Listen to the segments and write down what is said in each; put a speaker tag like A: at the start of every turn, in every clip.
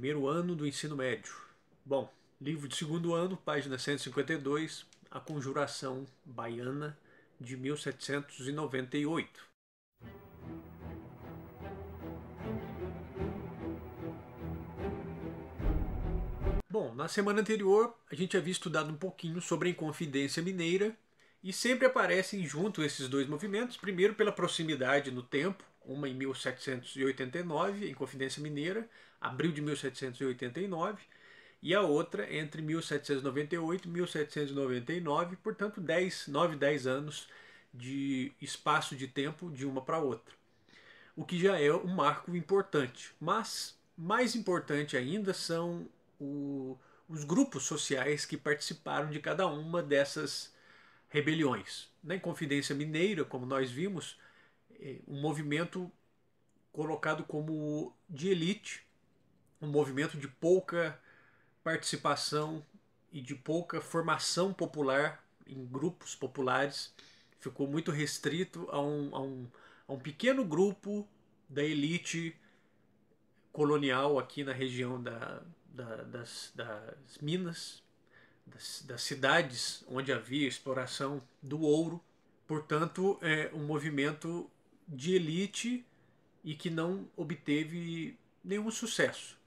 A: Primeiro ano do ensino médio. Bom, livro de segundo ano, página 152, A Conjuração Baiana de 1798. Bom, na semana anterior a gente havia estudado um pouquinho sobre a Inconfidência Mineira e sempre aparecem junto esses dois movimentos, primeiro pela proximidade no tempo, uma em 1789, Inconfidência Mineira, abril de 1789, e a outra entre 1798 e 1799, portanto 10, 9, 10 anos de espaço de tempo de uma para outra. O que já é um marco importante, mas mais importante ainda são o, os grupos sociais que participaram de cada uma dessas rebeliões. Na Inconfidência Mineira, como nós vimos, eh, um movimento colocado como de elite, um movimento de pouca participação e de pouca formação popular em grupos populares. Ficou muito restrito a um, a um, a um pequeno grupo da elite colonial aqui na região da, da, das, das, minas, das, das, cidades onde havia exploração do ouro. Portanto, é um movimento de elite e que não obteve nenhum sucesso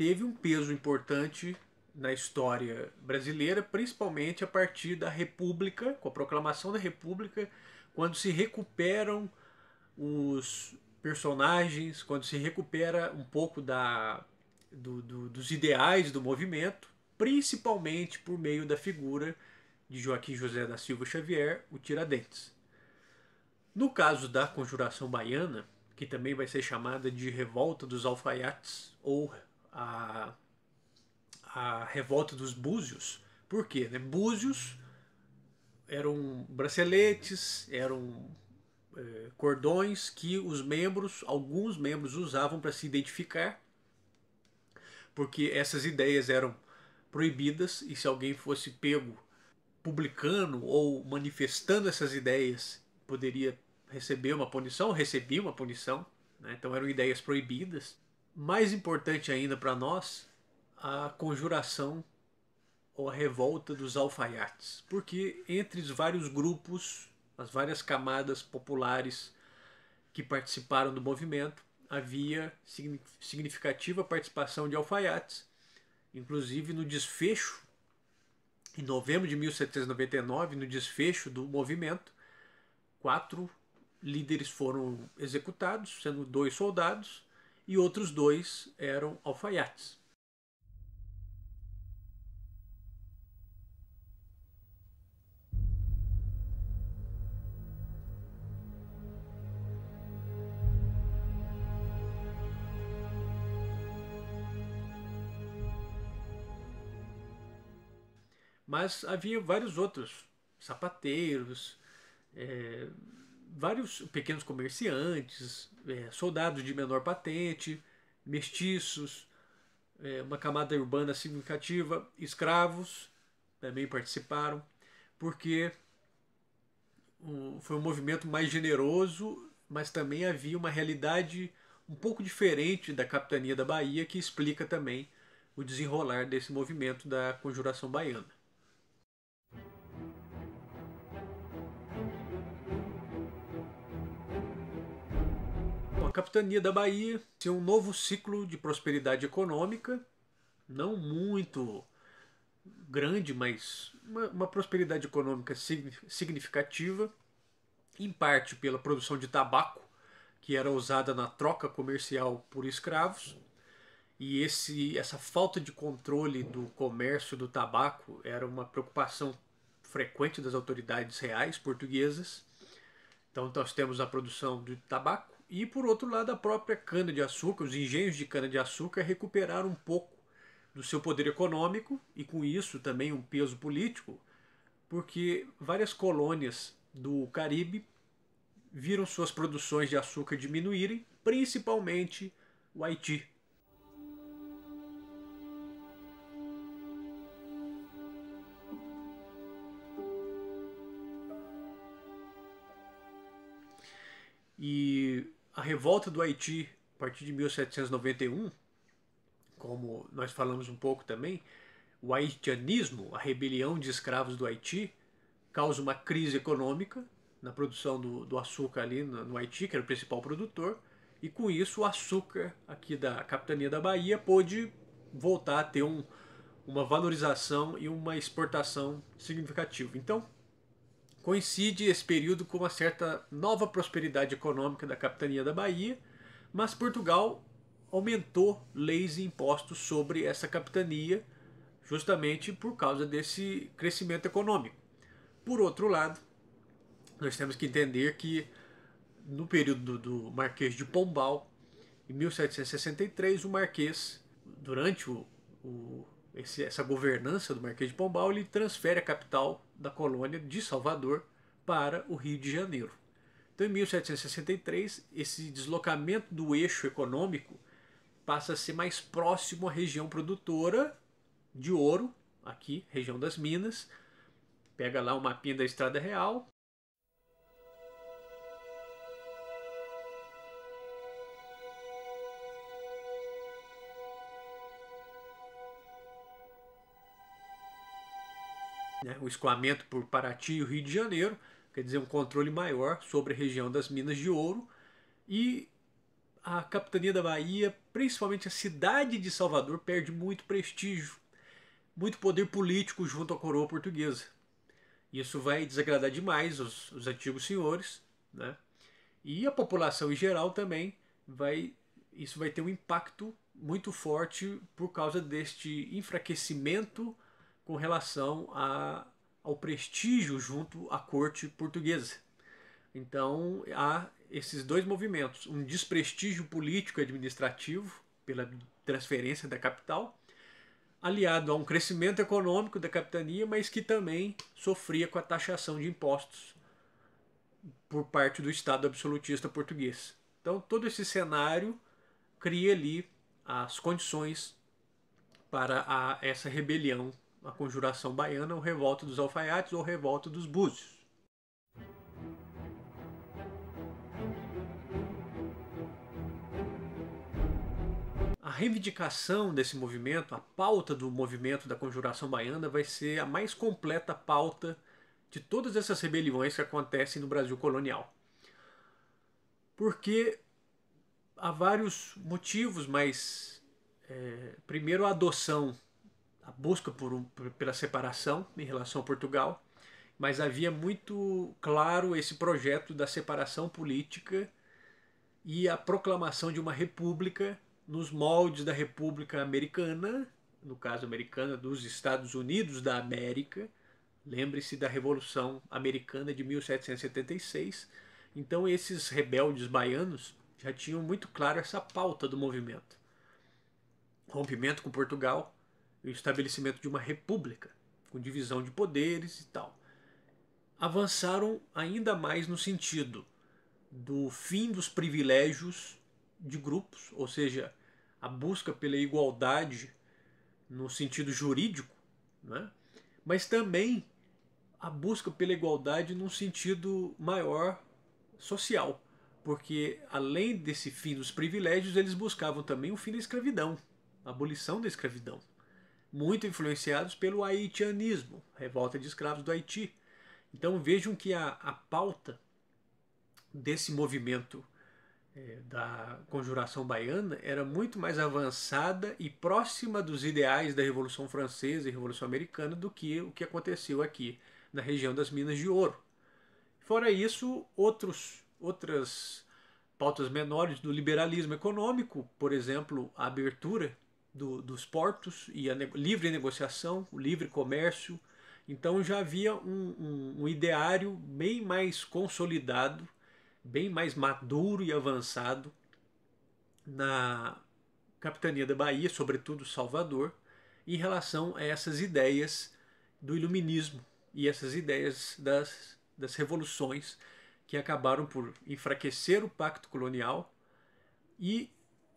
A: teve um peso importante na história brasileira, principalmente a partir da República, com a proclamação da República, quando se recuperam os personagens, quando se recupera um pouco da, do, do, dos ideais do movimento, principalmente por meio da figura de Joaquim José da Silva Xavier, o Tiradentes. No caso da Conjuração Baiana, que também vai ser chamada de Revolta dos Alfaiates ou a, a revolta dos búzios. Por quê? Né? Búzios eram braceletes, eram é, cordões que os membros, alguns membros usavam para se identificar, porque essas ideias eram proibidas e se alguém fosse pego publicando ou manifestando essas ideias poderia receber uma punição, recebia uma punição, né? então eram ideias proibidas mais importante ainda para nós, a conjuração ou a revolta dos alfaiates, porque entre os vários grupos, as várias camadas populares que participaram do movimento, havia significativa participação de alfaiates, inclusive no desfecho, em novembro de 1799, no desfecho do movimento, quatro líderes foram executados, sendo dois soldados e outros dois eram alfaiates. Mas havia vários outros sapateiros, é, vários pequenos comerciantes, é, soldados de menor patente, mestiços, é, uma camada urbana significativa, escravos também participaram, porque um, foi um movimento mais generoso, mas também havia uma realidade um pouco diferente da capitania da Bahia que explica também o desenrolar desse movimento da conjuração baiana. a capitania da Bahia tinha um novo ciclo de prosperidade econômica, não muito grande, mas uma, uma prosperidade econômica significativa, em parte pela produção de tabaco, que era usada na troca comercial por escravos, e esse, essa falta de controle do comércio do tabaco era uma preocupação frequente das autoridades reais portuguesas. Então nós temos a produção de tabaco, e por outro lado, a própria cana-de-açúcar, os engenhos de cana-de-açúcar recuperaram um pouco do seu poder econômico e com isso também um peso político, porque várias colônias do Caribe viram suas produções de açúcar diminuírem, principalmente o Haiti. E a revolta do Haiti a partir de 1791, como nós falamos um pouco também, o haitianismo, a rebelião de escravos do Haiti, causa uma crise econômica na produção do, do açúcar ali no, no, Haiti, que era o principal produtor, e com isso o açúcar aqui da capitania da Bahia pôde voltar a ter um, uma valorização e uma exportação significativa. Então, Coincide esse período com uma certa nova prosperidade econômica da capitania da Bahia, mas Portugal aumentou leis e impostos sobre essa capitania justamente por causa desse crescimento econômico. Por outro lado, nós temos que entender que no período do Marquês de Pombal, em 1763, o Marquês, durante o, o, esse, essa governança do Marquês de Pombal, ele transfere a capital da colônia de Salvador para o Rio de Janeiro. Então, em 1763, esse deslocamento do eixo econômico passa a ser mais próximo à região produtora de ouro, aqui, região das Minas. Pega lá o mapinha da Estrada Real, né, o escoamento por Paraty e o Rio de Janeiro, quer dizer, um controle maior sobre a região das Minas de Ouro e a capitania da Bahia, principalmente a cidade de Salvador, perde muito prestígio, muito poder político junto à coroa portuguesa. Isso vai desagradar demais os, os antigos senhores, né? E a população em geral também vai, isso vai ter um impacto muito forte por causa deste enfraquecimento com relação a, ao prestígio junto à corte portuguesa. Então há esses dois movimentos: um desprestígio político e administrativo pela transferência da capital, aliado a um crescimento econômico da capitania, mas que também sofria com a taxação de impostos por parte do Estado absolutista português. Então todo esse cenário cria ali as condições para a, essa rebelião a Conjuração Baiana, o Revolta dos Alfaiates ou Revolta dos Búzios. A reivindicação desse movimento, a pauta do movimento da Conjuração Baiana, vai ser a mais completa pauta de todas essas rebeliões que acontecem no Brasil colonial. Porque há vários motivos, mas é, primeiro a adoção a busca por um, pela separação em relação a Portugal, mas havia muito claro esse projeto da separação política e a proclamação de uma república nos moldes da República Americana, no caso americana dos Estados Unidos da América. Lembre-se da Revolução Americana de 1776. Então esses rebeldes baianos já tinham muito claro essa pauta do movimento. Rompimento com Portugal, o estabelecimento de uma república, com divisão de poderes e tal. Avançaram ainda mais no sentido do fim dos privilégios de grupos, ou seja, a busca pela igualdade no sentido jurídico, né? mas também a busca pela igualdade num sentido maior social, porque além desse fim dos privilégios, eles buscavam também o fim da escravidão, a abolição da escravidão muito influenciados pelo haitianismo, revolta de escravos do Haiti. Então vejam que a, a pauta desse movimento é, da conjuração baiana era muito mais avançada e próxima dos ideais da Revolução Francesa e Revolução Americana do que o que aconteceu aqui na região das Minas de Ouro. Fora isso, outros, outras pautas menores do liberalismo econômico, por exemplo, a abertura do, dos portos e a ne livre negociação, o livre comércio. Então já havia um, um, um ideário bem mais consolidado, bem mais maduro e avançado na capitania da Bahia, sobretudo Salvador, em relação a essas ideias do iluminismo e essas ideias das, das revoluções que acabaram por enfraquecer o pacto colonial. E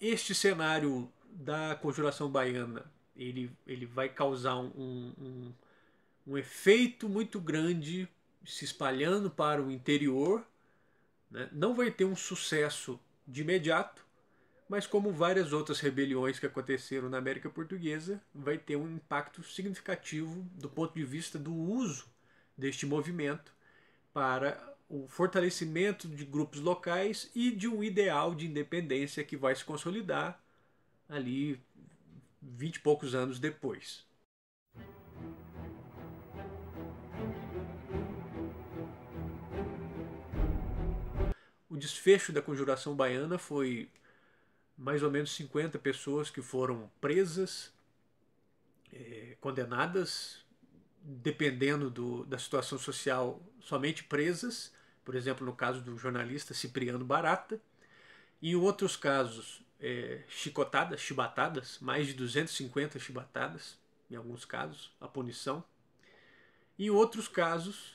A: este cenário da conjuração baiana ele, ele vai causar um, um, um efeito muito grande se espalhando para o interior. Né? Não vai ter um sucesso de imediato, mas como várias outras rebeliões que aconteceram na América Portuguesa, vai ter um impacto significativo do ponto de vista do uso deste movimento para o fortalecimento de grupos locais e de um ideal de independência que vai se consolidar ali vinte e poucos anos depois. O desfecho da conjuração baiana foi mais ou menos 50 pessoas que foram presas, é, condenadas, dependendo do, da situação social, somente presas, por exemplo, no caso do jornalista Cipriano Barata. Em outros casos, é, chicotadas, chibatadas, mais de 250 chibatadas, em alguns casos, a punição. Em outros casos,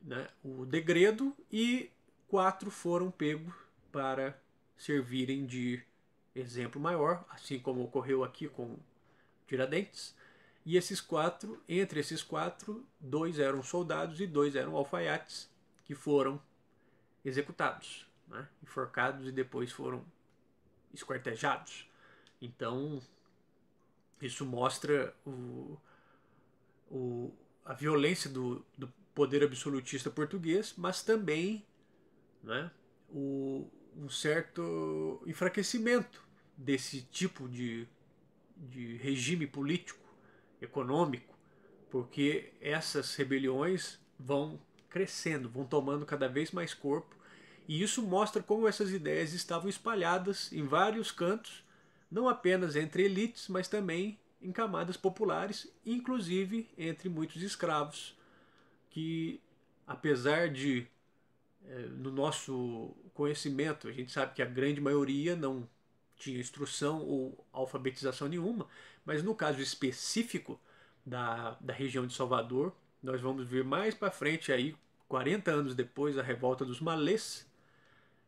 A: né, o degredo e quatro foram pegos para servirem de exemplo maior, assim como ocorreu aqui com Tiradentes. E esses quatro, entre esses quatro, dois eram soldados e dois eram alfaiates que foram executados, né, enforcados e depois foram esquartejados. Então, isso mostra o, o, a violência do, do poder absolutista português, mas também né, o, um certo enfraquecimento desse tipo de, de regime político, econômico, porque essas rebeliões vão crescendo, vão tomando cada vez mais corpo e isso mostra como essas ideias estavam espalhadas em vários cantos, não apenas entre elites, mas também em camadas populares, inclusive entre muitos escravos, que, apesar de, eh, no nosso conhecimento, a gente sabe que a grande maioria não tinha instrução ou alfabetização nenhuma, mas no caso específico da, da região de Salvador, nós vamos ver mais para frente aí, 40 anos depois da revolta dos malês,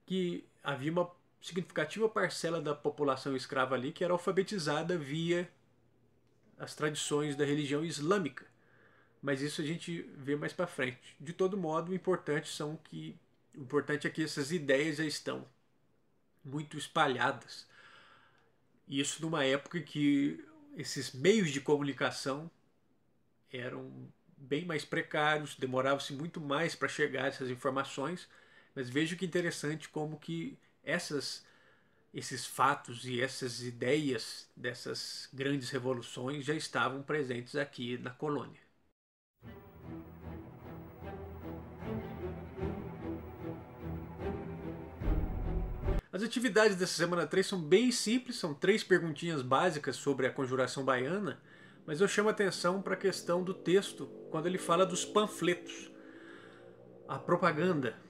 A: que havia uma significativa parcela da população escrava ali que era alfabetizada via as tradições da religião islâmica. Mas isso a gente vê mais para frente. De todo modo, o importante são que o importante é que essas ideias já estão muito espalhadas. Isso numa época que esses meios de comunicação eram bem mais precários, demorava-se muito mais para chegar essas informações mas vejo que interessante como que essas esses fatos e essas ideias dessas grandes revoluções já estavam presentes aqui na colônia. As atividades dessa semana 3 são bem simples, são três perguntinhas básicas sobre a conjuração baiana, mas eu chamo a atenção para a questão do texto quando ele fala dos panfletos. A propaganda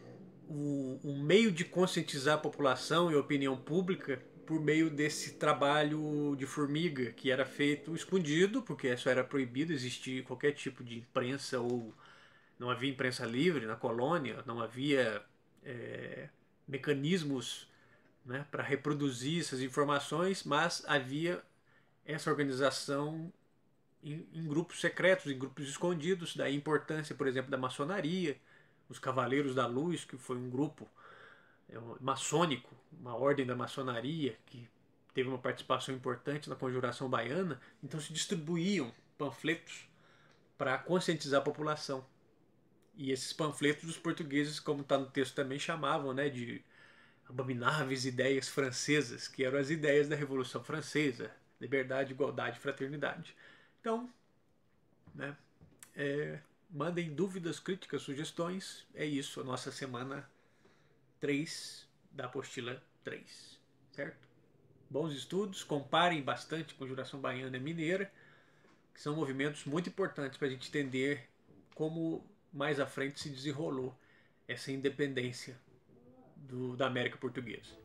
A: um, um meio de conscientizar a população e a opinião pública por meio desse trabalho de formiga que era feito escondido, porque só era proibido existir qualquer tipo de imprensa ou não havia imprensa livre na colônia, não havia é, mecanismos né, para reproduzir essas informações, mas havia essa organização em, em grupos secretos, em grupos escondidos, da importância, por exemplo, da maçonaria, os Cavaleiros da Luz, que foi um grupo é maçônico, uma ordem da maçonaria que teve uma participação importante na conjuração baiana, então se distribuíam panfletos para conscientizar a população. E esses panfletos os portugueses, como está no texto também, chamavam né, de abomináveis ideias francesas, que eram as ideias da Revolução Francesa, liberdade, igualdade, fraternidade. Então, né, é, Mandem dúvidas, críticas, sugestões. É isso, a nossa semana 3 da apostila 3, certo? Bons estudos, comparem bastante com Juração Baiana e Mineira, que são movimentos muito importantes para a gente entender como mais à frente se desenrolou essa independência do, da América Portuguesa.